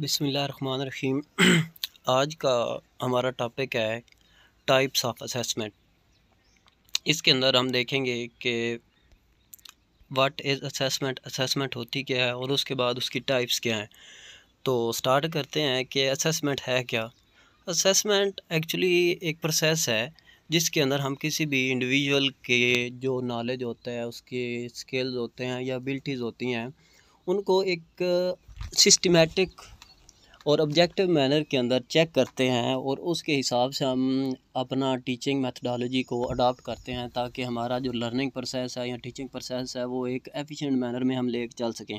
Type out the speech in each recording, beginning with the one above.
बिसमीम आज का हमारा टॉपिक है टाइप्स ऑफ असेसमेंट इसके अंदर हम देखेंगे कि व्हाट इज़ असेसमेंट असेसमेंट होती क्या है और उसके बाद उसकी टाइप्स क्या हैं तो स्टार्ट करते हैं कि असेसमेंट है क्या असेसमेंट एक्चुअली एक प्रोसेस है जिसके अंदर हम किसी भी इंडिविजुअल के जो नॉलेज होता है उसके स्किल्स होते हैं या एबिलिटीज़ होती हैं उनको एक सिस्टमेटिक और ऑब्जेक्टिव मैनर के अंदर चेक करते हैं और उसके हिसाब से हम अपना टीचिंग मैथडोलोजी को अडॉप्ट करते हैं ताकि हमारा जो लर्निंग प्रोसेस है या टीचिंग प्रोसेस है वो एक एफिशिएंट मैनर में हम ले चल सकें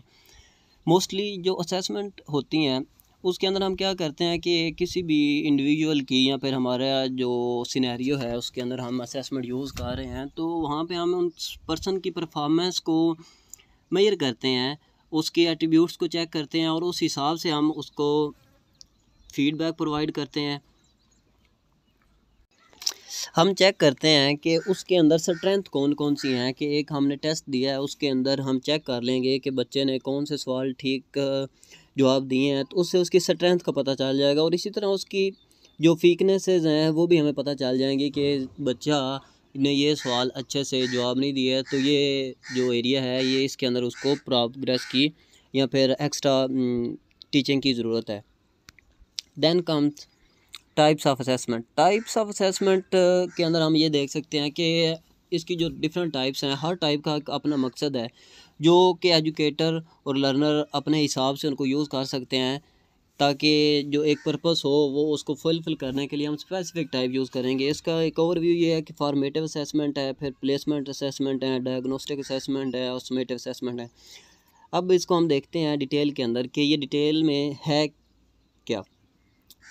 मोस्टली जो असेसमेंट होती हैं उसके अंदर हम क्या करते हैं कि किसी भी इंडिविजुअल की या फिर हमारा जो सिनेरियो है उसके अंदर हम असेसमेंट यूज़ कर रहे हैं तो वहाँ पे हम उन पर्सन की परफॉर्मेंस को मेयर करते हैं उसके एट्रीब्यूट्स को चेक करते हैं और उस हिसाब से हम उसको फीडबैक प्रोवाइड करते हैं हम चेक करते हैं कि उसके अंदर स्ट्रेंथ कौन कौन सी हैं कि एक हमने टेस्ट दिया है उसके अंदर हम चेक कर लेंगे कि बच्चे ने कौन से सवाल ठीक जवाब दिए हैं तो उससे उसकी स्ट्रेंथ का पता चल जाएगा और इसी तरह उसकी जो वीकनेसेस हैं वो भी हमें पता चल जाएंगी कि बच्चा ने ये सवाल अच्छे से जवाब नहीं दिया तो ये जो एरिया है ये इसके अंदर उसको प्रोग्रेस की या फिर एक्स्ट्रा टीचिंग mm, की ज़रूरत है then comes types of assessment types of assessment के अंदर हम ये देख सकते हैं कि इसकी जो डिफरेंट टाइप्स हैं हर टाइप का अपना मकसद है जो कि एजुकेटर और लर्नर अपने हिसाब से उनको यूज़ कर सकते हैं ताकि जो एक पर्पस हो वो उसको फुलफिल करने के लिए हम स्पेसिफिक टाइप यूज़ करेंगे इसका एक ओवरव्यू ये है कि फॉर्मेटिव असेसमेंट है फिर प्लेसमेंट असेसमेंट है डायग्नोस्टिक असेसमेंट है ऑस्टोमेटिव असेसमेंट है अब इसको हम देखते हैं डिटेल के अंदर कि ये डिटेल में है क्या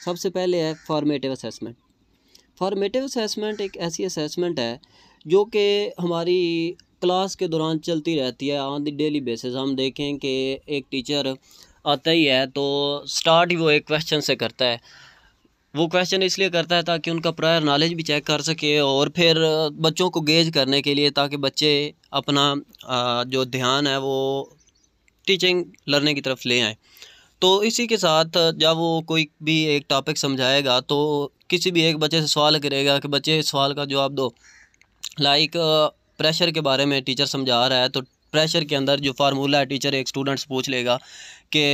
सबसे पहले है फॉर्मेटिव असेसमेंट फॉर्मेटिव असेसमेंट एक ऐसी असेसमेंट है जो कि हमारी क्लास के दौरान चलती रहती है ऑन द डेली बेसिस हम देखें कि एक टीचर आता ही है तो स्टार्ट ही वो एक क्वेश्चन से करता है वो क्वेश्चन इसलिए करता है ताकि उनका प्रायर नॉलेज भी चेक कर सके और फिर बच्चों को गेज करने के लिए ताकि बच्चे अपना जो ध्यान है वो टीचिंग लर्निंग की तरफ ले आए तो इसी के साथ जब वो कोई भी एक टॉपिक समझाएगा तो किसी भी एक बच्चे से सवाल करेगा कि बच्चे सवाल का जवाब दो लाइक प्रेशर के बारे में टीचर समझा रहा है तो प्रेशर के अंदर जो फार्मूला है टीचर एक स्टूडेंट्स पूछ लेगा कि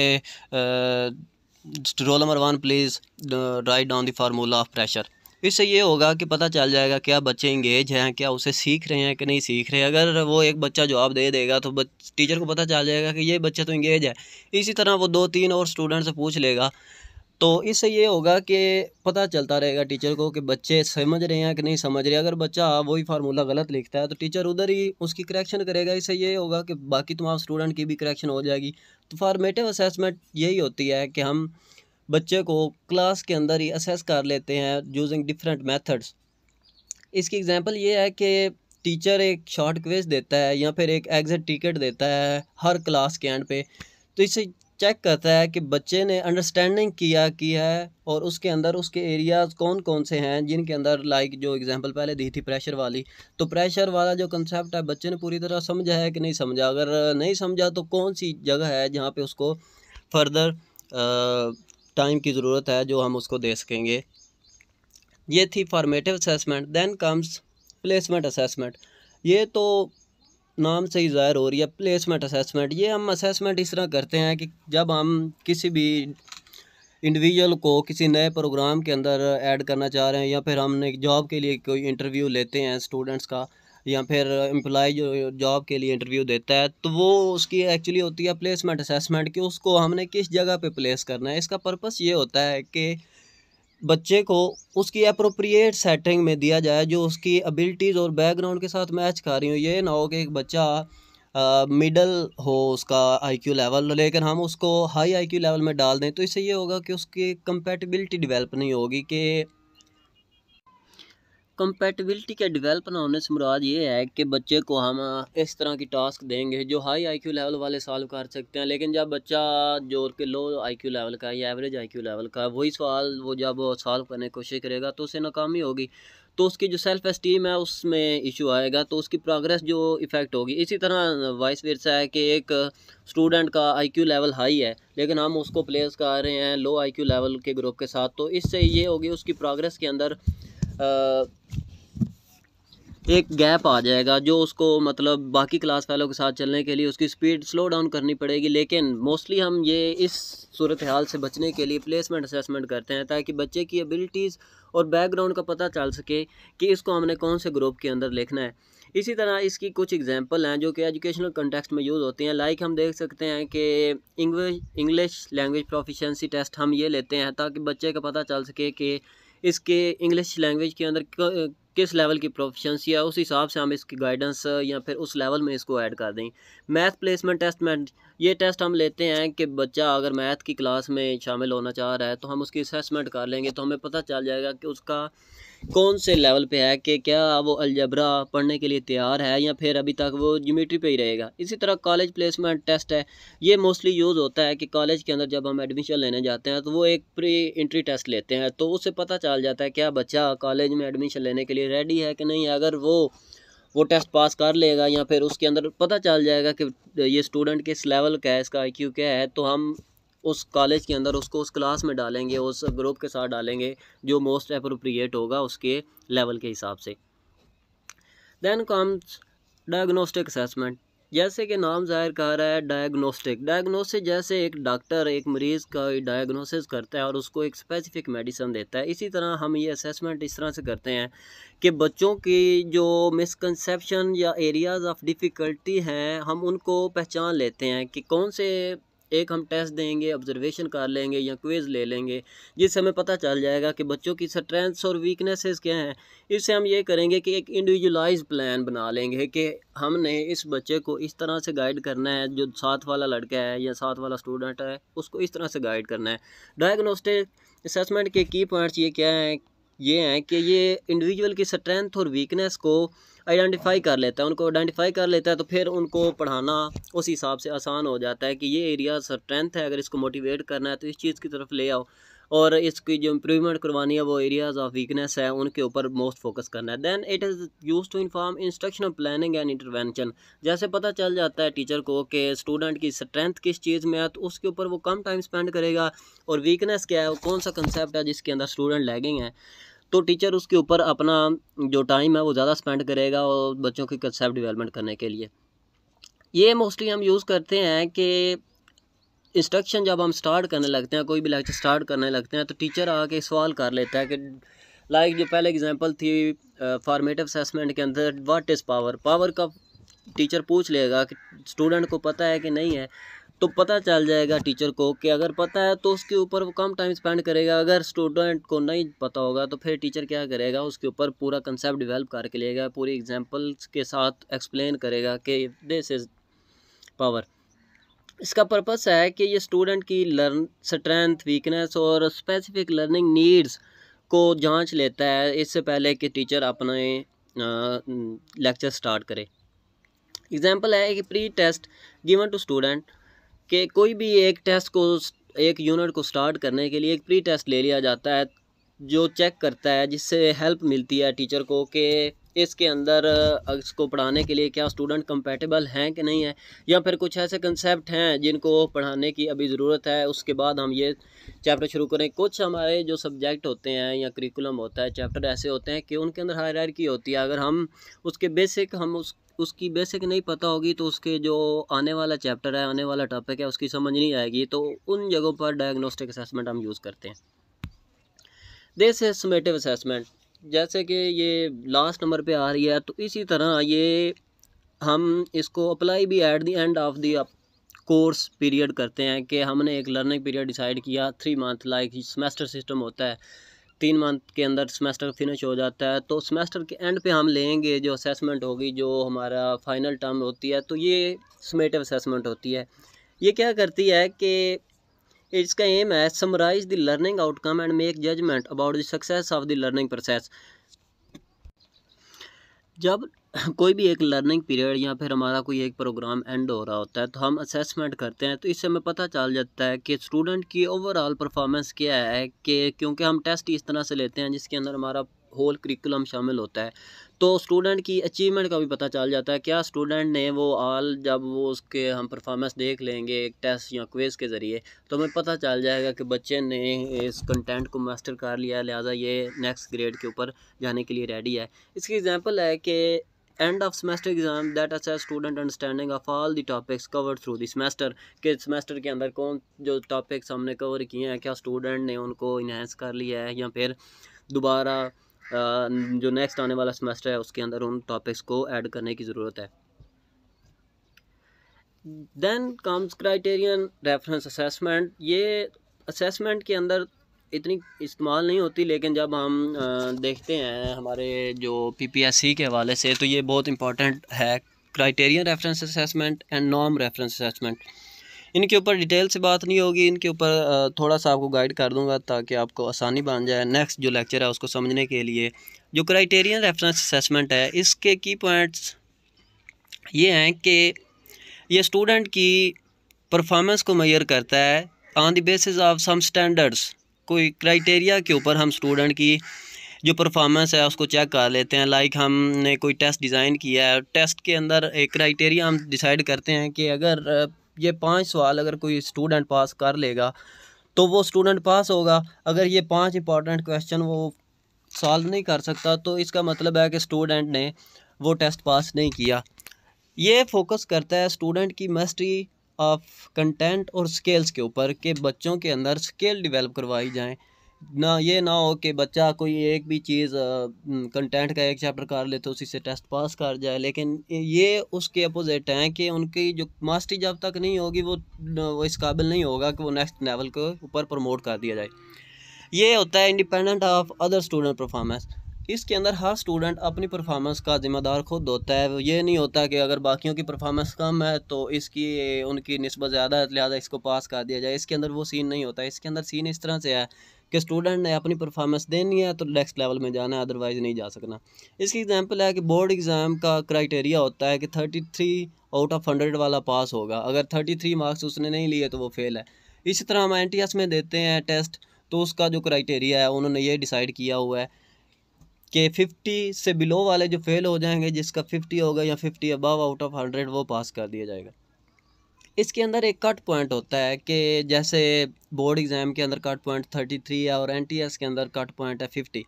roll number one please write down the formula of pressure इससे ये होगा कि पता चल जाएगा क्या बच्चे इंगेज हैं क्या उसे सीख रहे हैं कि नहीं सीख रहे अगर वो एक बच्चा जवाब दे देगा तो टीचर को पता चल जाएगा कि ये बच्चा तो इंगेज है इसी तरह वो दो तीन और स्टूडेंट से पूछ लेगा तो इससे ये होगा कि पता चलता रहेगा टीचर को कि बच्चे समझ रहे हैं कि नहीं समझ रहे अगर बच्चा वही फार्मूला गलत लिखता है तो टीचर उधर ही उसकी करेक्शन करेगा इससे ये होगा कि बाकी तमाम स्टूडेंट की भी करेक्शन हो जाएगी तो फार्मेटिव असेसमेंट यही होती है कि हम बच्चे को क्लास के अंदर ही असेस कर लेते हैं यूजिंग डिफरेंट मैथड्स इसकी एग्जाम्पल ये है कि टीचर एक शॉर्ट क्वेज देता है या फिर एक एग्ज़िट टिकट देता है हर क्लास के एंड पे तो इससे चेक करता है कि बच्चे ने अंडरस्टैंडिंग किया की है और उसके अंदर उसके एरियाज कौन कौन से हैं जिनके अंदर लाइक जो एग्जांपल पहले दी थी प्रेशर वाली तो प्रेशर वाला जो कंसेप्ट है बच्चे ने पूरी तरह समझा है कि नहीं समझा अगर नहीं समझा तो कौन सी जगह है जहाँ पर उसको फर्दर टाइम की ज़रूरत है जो हम उसको दे सकेंगे ये थी formative assessment then comes placement assessment ये तो नाम से ही ज़ाहिर हो रही है प्लेसमेंट असेसमेंट ये हम असेसमेंट इस तरह करते हैं कि जब हम किसी भी इंडिविजुअल को किसी नए प्रोग्राम के अंदर ऐड करना चाह रहे हैं या फिर हमने जॉब के लिए कोई इंटरव्यू लेते हैं स्टूडेंट्स का या फिर एम्प्लॉय जो जॉब के लिए इंटरव्यू देता है तो वो उसकी एक्चुअली होती है प्लेसमेंट असेसमेंट कि उसको हमने किस जगह पे प्लेस करना है इसका पर्पस ये होता है कि बच्चे को उसकी अप्रोप्रिएट सेटिंग में दिया जाए जो उसकी एबिलिटीज़ और बैकग्राउंड के साथ मैच कर रही हो ये ना हो कि एक बच्चा मिडल हो उसका आईक्यू लेवल लेकिन हम उसको हाई आईक्यू लेवल में डाल दें तो इससे ये होगा कि उसकी कंपेटिबिलिटी डेवलप नहीं होगी कि कंपेटिबिलिटी के डेवलप ना होने से मुराद ये है कि बच्चे को हम इस तरह की टास्क देंगे जो हाई आईक्यू लेवल वाले सॉल्व कर सकते हैं लेकिन जब बच्चा जो कि लो आईक्यू लेवल का या एवरेज आईक्यू लेवल का वही सवाल वो जब सॉल्व करने की कोशिश करेगा तो उसे नाकामी होगी तो उसकी जो सेल्फ इस्टीम है उसमें इशू आएगा तो उसकी प्रोग्रेस जो इफ़ेक्ट होगी इसी तरह वाइस वर्सा है कि एक स्टूडेंट का आईक्यू लेवल हाई है लेकिन हम उसको प्लेस कर रहे हैं लो आईक्यू लेवल के ग्रुप के साथ तो इससे ये होगी उसकी प्रोग्रेस के अंदर एक गैप आ जाएगा जो उसको मतलब बाकी क्लास वालों के साथ चलने के लिए उसकी स्पीड स्लो डाउन करनी पड़ेगी लेकिन मोस्टली हम ये इस सूरत हाल से बचने के लिए प्लेसमेंट असेसमेंट करते हैं ताकि बच्चे की एबिलिटीज़ और बैकग्राउंड का पता चल सके कि इसको हमने कौन से ग्रुप के अंदर लिखना है इसी तरह इसकी कुछ एग्जाम्पल हैं जो कि एजुकेशनल कंटेक्सट में यूज़ होती हैं लाइक हम देख सकते हैं कि English English language proficiency test हम ये लेते हैं ताकि बच्चे का पता चल सके कि इसके इंग्लिश लैंग्वेज के अंदर किस लेवल की प्रोफिशंसी है उस हिसाब से हम इसकी गाइडेंस या फिर उस लेवल में इसको ऐड कर दें मैथ प्लेसमेंट टेस्ट में ये टेस्ट हम लेते हैं कि बच्चा अगर मैथ की क्लास में शामिल होना चाह रहा है तो हम उसकी असेसमेंट कर लेंगे तो हमें पता चल जाएगा कि उसका कौन से लेवल पे है कि क्या वो अलजबरा पढ़ने के लिए तैयार है या फिर अभी तक वो जोमेट्री पे ही रहेगा इसी तरह कॉलेज प्लेसमेंट टेस्ट है ये मोस्टली यूज़ होता है कि कॉलेज के अंदर जब हम एडमिशन लेने जाते हैं तो वो एक प्री इंट्री टेस्ट लेते हैं तो उससे पता चल जाता है क्या बच्चा कॉलेज में एडमिशन लेने के लिए रेडी है कि नहीं अगर वो वो टेस्ट पास कर लेगा या फिर उसके अंदर पता चल जाएगा कि ये स्टूडेंट किस लेवल का है इसका आई क्या है तो हम उस कॉलेज के अंदर उसको उस क्लास में डालेंगे उस ग्रुप के साथ डालेंगे जो मोस्ट अप्रोप्रिएट होगा उसके लेवल के हिसाब से देन कॉम्स डायग्नोस्टिक असेसमेंट जैसे कि नाम जाहिर कर रहा है डायग्नोस्टिक डायग्नोसिस जैसे एक डॉक्टर एक मरीज़ का डायग्नोसिस करता है और उसको एक स्पेसिफिक मेडिसन देता है इसी तरह हम ये असेसमेंट इस तरह से करते हैं कि बच्चों की जो मिसकनसेप्शन या एरियाज़ ऑफ डिफ़िकल्टी हैं हम उनको पहचान लेते हैं कि कौन से एक हम टेस्ट देंगे ऑब्जर्वेशन कर लेंगे या क्विज़ ले लेंगे जिससे हमें पता चल जाएगा कि बच्चों की स्ट्रेंथ्स और वीकनेसेस क्या हैं इससे हम ये करेंगे कि एक इंडिविजुअलाइज प्लान बना लेंगे कि हमने इस बच्चे को इस तरह से गाइड करना है जो साथ वाला लड़का है या साथ वाला स्टूडेंट है उसको इस तरह से गाइड करना है डायग्नोस्टिक असेसमेंट के की पॉइंट्स ये क्या हैं ये हैं कि ये इंडिविजुअल की स्ट्रेंथ और वीकनेस को आइडेंटिफाई कर लेता है उनको आइडेंटिफाई कर लेता है तो फिर उनको पढ़ाना उस हिसाब से आसान हो जाता है कि ये एरिया स्ट्रेंथ है अगर इसको मोटिवेट करना है तो इस चीज़ की तरफ ले आओ और इसकी जो इम्प्रूवमेंट करवानी है वो एरियाज ऑफ वीकनेस है उनके ऊपर मोस्ट फोकस करना है then it is use to inform instructional planning and intervention जैसे पता चल जाता है टीचर को कि स्टूडेंट की स्ट्रेंथ किस चीज़ में है तो उसके ऊपर वो कम टाइम स्पेंड करेगा और वीकनेस क्या है वो कौन सा कंसेप्ट है जिसके अंदर स्टूडेंट लैगिंग है तो टीचर उसके ऊपर अपना जो टाइम है वो ज़्यादा स्पेंड करेगा और बच्चों की कंसेप्ट डेवलपमेंट करने के लिए ये मोस्टली हम यूज़ करते हैं कि इंस्ट्रक्शन जब हम स्टार्ट करने लगते हैं कोई भी लेक्चर स्टार्ट करने लगते हैं तो टीचर आके सवाल कर लेता है कि लाइक जो पहले एग्जांपल थी फार्मेटिव असेसमेंट के अंदर व्हाट इज़ पावर पावर का टीचर पूछ लेगा कि स्टूडेंट को पता है कि नहीं है तो पता चल जाएगा टीचर को कि अगर पता है तो उसके ऊपर वो कम टाइम स्पेंड करेगा अगर स्टूडेंट को नहीं पता होगा तो फिर टीचर क्या करेगा उसके ऊपर पूरा कंसेप्ट डिवेल्प करके लेगा पूरी एग्जाम्पल्स के साथ एक्सप्लेन करेगा कि दिस इज़ पावर इसका पर्पस है कि ये स्टूडेंट की लर्न स्ट्रेंथ वीकनेस और स्पेसिफिक लर्निंग नीड्स को जांच लेता है इससे पहले कि टीचर अपने लेक्चर स्टार्ट करे एग्जाम्पल है कि pre test given to student कि कोई भी एक टेस्ट को एक यूनिट को स्टार्ट करने के लिए एक प्री टेस्ट ले लिया जाता है जो चेक करता है जिससे हेल्प मिलती है टीचर को कि इसके अंदर इसको पढ़ाने के लिए क्या स्टूडेंट कंपेटेबल हैं कि नहीं है या फिर कुछ ऐसे कंसेप्ट हैं जिनको पढ़ाने की अभी ज़रूरत है उसके बाद हम ये चैप्टर शुरू करें कुछ हमारे जो सब्जेक्ट होते हैं या करिकुलम होता है चैप्टर ऐसे होते हैं कि उनके अंदर हायर की होती है अगर हम उसके बेसिक हम उस उसकी बेसिक नहीं पता होगी तो उसके जो आने वाला चैप्टर है आने वाला टॉपिक है उसकी समझ नहीं आएगी तो उन जगहों पर डायग्नोस्टिक असेसमेंट हम यूज़ करते हैं दिस इज समेटिव असेसमेंट जैसे कि ये लास्ट नंबर पे आ रही है तो इसी तरह ये हम इसको अप्लाई भी at the end of the course period करते हैं कि हमने एक लर्निंग पीरियड डिसाइड किया three month like semester system होता है तीन मंथ के अंदर सेमेस्टर फिनिश हो जाता है तो सेमेस्टर के एंड पे हम लेंगे जो असेसमेंट होगी जो हमारा फाइनल टर्म होती है तो ये समेटिव असेसमेंट होती है ये क्या करती है कि इसका एम है summarise the learning outcome and make judgement about the success of the learning process जब कोई भी एक लर्निंग पीरियड या फिर हमारा कोई एक प्रोग्राम एंड हो रहा होता है तो हम असेसमेंट करते हैं तो इससे हमें पता चल जाता है कि स्टूडेंट की ओवरऑल परफॉर्मेंस क्या है कि क्योंकि हम टेस्ट इस तरह से लेते हैं जिसके अंदर हमारा होल करिकुलम शामिल होता है तो स्टूडेंट की अचीवमेंट का भी पता चल जाता है क्या स्टूडेंट ने वो आल जब वो उसके हम परफॉर्मेंस देख लेंगे एक टेस्ट या क्वेज के ज़रिए तो हमें पता चल जाएगा कि बच्चे ने इस कंटेंट को मास्टर कर लिया लिहाजा ये नेक्स्ट ग्रेड के ऊपर जाने के लिए रेडी है इसकी एग्ज़ाम्पल है कि and of semester exam that us student understanding of all the topics cover through the semester के सेमेस्टर के अंदर कौन जो टॉपिक्स हमने कवर किए हैं क्या स्टूडेंट ने उनको इन्हेंस कर लिया है या फिर दोबारा जो नेक्स्ट आने वाला सेमेस्टर है उसके अंदर उन टॉपिक्स को ऐड करने की ज़रूरत है then comes criterion reference assessment ये असेसमेंट के अंदर इतनी इस्तेमाल नहीं होती लेकिन जब हम देखते हैं हमारे जो पीपीएससी के हवाले से तो ये बहुत इंपॉर्टेंट है क्राइटेरियन रेफरेंस असेसमेंट एंड नॉम रेफरेंस असेसमेंट इनके ऊपर डिटेल से बात नहीं होगी इनके ऊपर थोड़ा सा आपको गाइड कर दूंगा ताकि आपको आसानी बन जाए नेक्स्ट जो लेक्चर है उसको समझने के लिए जो क्राइटेरियन रेफरेंस असेसमेंट है इसके की पॉइंट्स ये हैं कि ये स्टूडेंट की परफॉर्मेंस को मैयर करता है on the basis of some standards कोई क्राइटेरिया के ऊपर हम स्टूडेंट की जो परफॉर्मेंस है उसको चेक कर लेते हैं लाइक हमने कोई टेस्ट डिज़ाइन किया है टेस्ट के अंदर एक क्राइटेरिया हम डिसाइड करते हैं कि अगर ये पांच सवाल अगर कोई स्टूडेंट पास कर लेगा तो वो स्टूडेंट पास होगा अगर ये पांच इंपॉर्टेंट क्वेश्चन वो सॉल्व नहीं कर सकता तो इसका मतलब है कि स्टूडेंट ने वो टेस्ट पास नहीं किया ये फोकस करता है स्टूडेंट की मस्टरी ऑफ कंटेंट और स्केल्स के ऊपर कि बच्चों के अंदर स्केल डिवेलप करवाई जाएँ ना ये ना हो कि बच्चा कोई एक भी चीज़ कंटेंट का एक चैप्टर कर ले तो उसी से टेस्ट पास कर जाए लेकिन ये उसके अपोजिट हैं कि उनकी जो मास्टरी जब तक नहीं होगी वो वो इस काबिल नहीं होगा कि वो नेक्स्ट लेवल के ऊपर प्रमोट कर दिया जाए ये होता है independent of other student performance इसके अंदर हर स्टूडेंट अपनी परफॉर्मेंस का ज़िम्मेदार खुद होता है ये नहीं होता कि अगर बाकियों की परफॉर्मेंस कम है तो इसकी उनकी नस्बत ज़्यादा है लिहाजा इसको पास कर दिया जाए इसके अंदर वो सीन नहीं होता इसके अंदर सीन इस तरह से है कि स्टूडेंट ने अपनी परफॉर्मेंस देनी है तो नेक्स्ट लेवल में जाना है अदरवाइज़ नहीं जा सकना इसकी एग्जांपल है कि बोर्ड एग्ज़ाम का क्राइटेरिया होता है कि thirty three out of hundred वाला पास होगा अगर थर्टी थ्री मार्क्स उसने नहीं लिए तो वो फेल है इसी तरह हम एन में देते हैं टेस्ट तो उसका जो क्राइटेरिया है उन्होंने ये डिसाइड किया हुआ है कि फिफ्टी से बिलो वाले जो फेल हो जाएंगे जिसका फिफ्टी होगा या fifty above out of hundred वो पास कर दिया जाएगा इसके अंदर एक कट पॉइंट होता है कि जैसे बोर्ड एग्ज़ाम के अंदर कट पॉइंट थर्टी थ्री है और एन टी एस के अंदर कट पॉइंट है फिफ्टी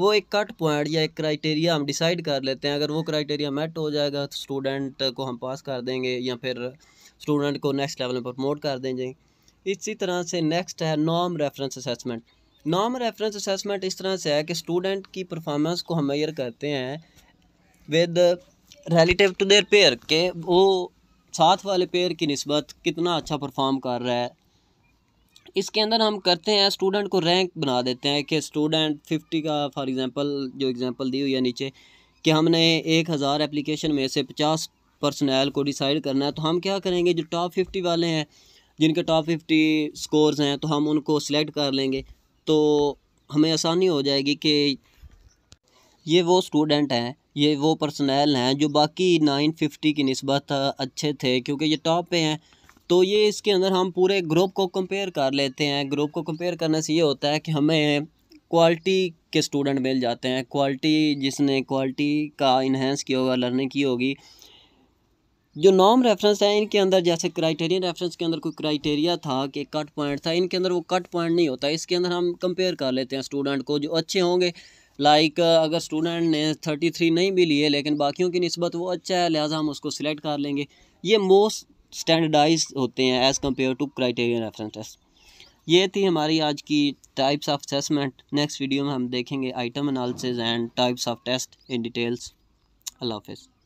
वो एक कट पॉइंट या एक क्राइटेरिया हम डिसाइड कर लेते हैं अगर वो क्राइटेरिया मेट हो जाएगा तो स्टूडेंट को हम पास कर देंगे या फिर स्टूडेंट को नेक्स्ट लेवल में प्रमोट कर देंगे इसी तरह से नेक्स्ट है नॉम रेफरेंस असेसमेंट नॉम रेफरेंस असेसमेंट इस तरह से है कि स्टूडेंट की परफॉर्मेंस को हम मेयर करते हैं with relative to their peer के वो साथ वाले पेयर की नस्बत कितना अच्छा परफॉर्म कर रहा है इसके अंदर हम करते हैं स्टूडेंट को रैंक बना देते हैं कि स्टूडेंट फिफ्टी का फॉर एग्ज़ाम्पल जो एग्ज़ाम्पल दी हुई है नीचे कि हमने एक हज़ार एप्लीकेशन में से पचास पर्सनैल को डिसाइड करना है तो हम क्या करेंगे जो टॉप फिफ्टी वाले हैं जिनके टॉप फिफ्टी स्कोर्स हैं तो हम उनको सिलेक्ट कर लेंगे तो हमें आसानी हो जाएगी कि ये वो स्टूडेंट हैं ये वो पर्सनल हैं जो बाकी नाइन फिफ्टी की नस्बत अच्छे थे क्योंकि ये टॉप पे हैं तो ये इसके अंदर हम पूरे ग्रुप को कंपेयर कर लेते हैं ग्रुप को कंपेयर करने से ये होता है कि हमें क्वालिटी के स्टूडेंट मिल जाते हैं क्वालिटी जिसने क्वालिटी का इन्हेंस किया होगा लर्निंग की होगी जो नॉम रेफरेंस है इनके अंदर जैसे क्राइटेरियन रेफरेंस के अंदर कोई क्राइटेरिया था कि कट पॉइंट था इनके अंदर वो कट पॉइंट नहीं होता इसके अंदर हम कंपेयर कर लेते हैं स्टूडेंट को जो अच्छे होंगे लाइक अगर स्टूडेंट ने थर्टी थ्री नहीं भी लिए लेकिन बाकियों की नस्बत वो अच्छा है लिहाजा हम उसको सिलेक्ट कर लेंगे ये मोस्ट स्टैंडर्डाइज होते हैं as compare to criteria reference test ये थी हमारी आज की types of assessment next video में हम देखेंगे item analysis and types of test in details अल्लाह हाफिज़